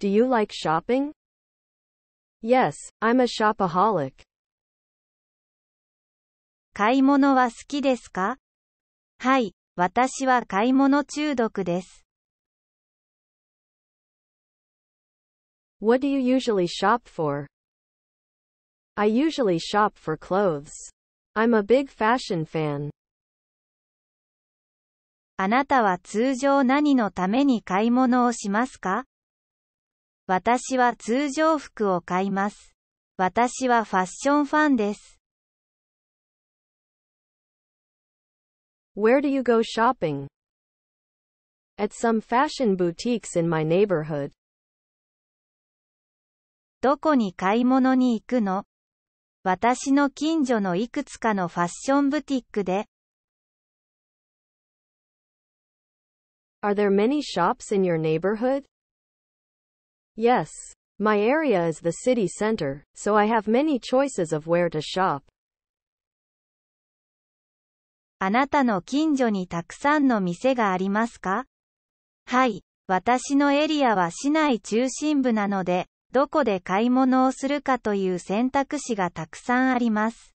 Do you like shopping? Yes, I'm a shopaholic. 買い物は好きですかはい、私は買い物中毒です。What do you usually shop for? I usually shop for clothes. I'm a big fashion fan. あなたは通常何のために買い物をしますか私は通常服を買います。私はファッションファンです。Where do you go shopping? At some fashion boutiques in my neighborhood. どこに買い物に行くの私の近所のいくつかのファッションブティックで Are there many shops in your neighborhood? Yes. My area is the city center, so I have many choices of where to shop. あなたの近所にたくさんの店がありますかはい、私のエリアは市内中心部なので、どこで買い物をするかという選択肢がたくさんあります。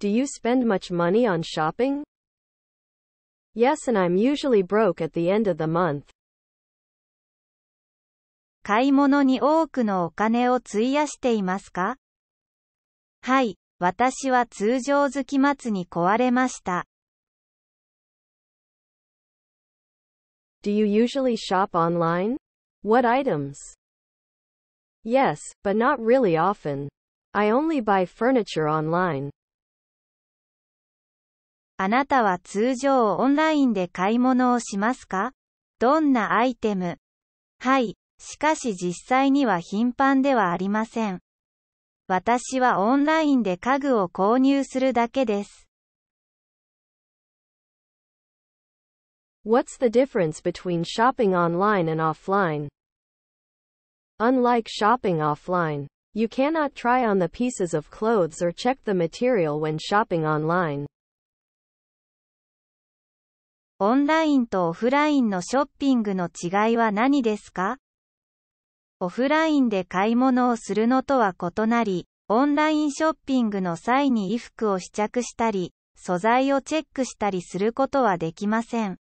Do you spend much money on shopping? Yes, and I'm usually broke at the end of the month. 買い物に多くのお金を費やしていますかはい、私は通常月末に壊れました。Do you usually shop online? What items? Yes, but not really often. I only buy furniture online. あなたは通常オンラインで買い物をしますかどんなアイテムはい、しかし実際には頻繁ではありません。私はオンラインで家具を購入するだけです。What's the difference between shopping online and offline? Unlike shopping offline, you cannot try on the pieces of clothes or check the material when shopping online. オンラインとオフラインのショッピングの違いは何ですかオフラインで買い物をするのとは異なり、オンラインショッピングの際に衣服を試着したり、素材をチェックしたりすることはできません。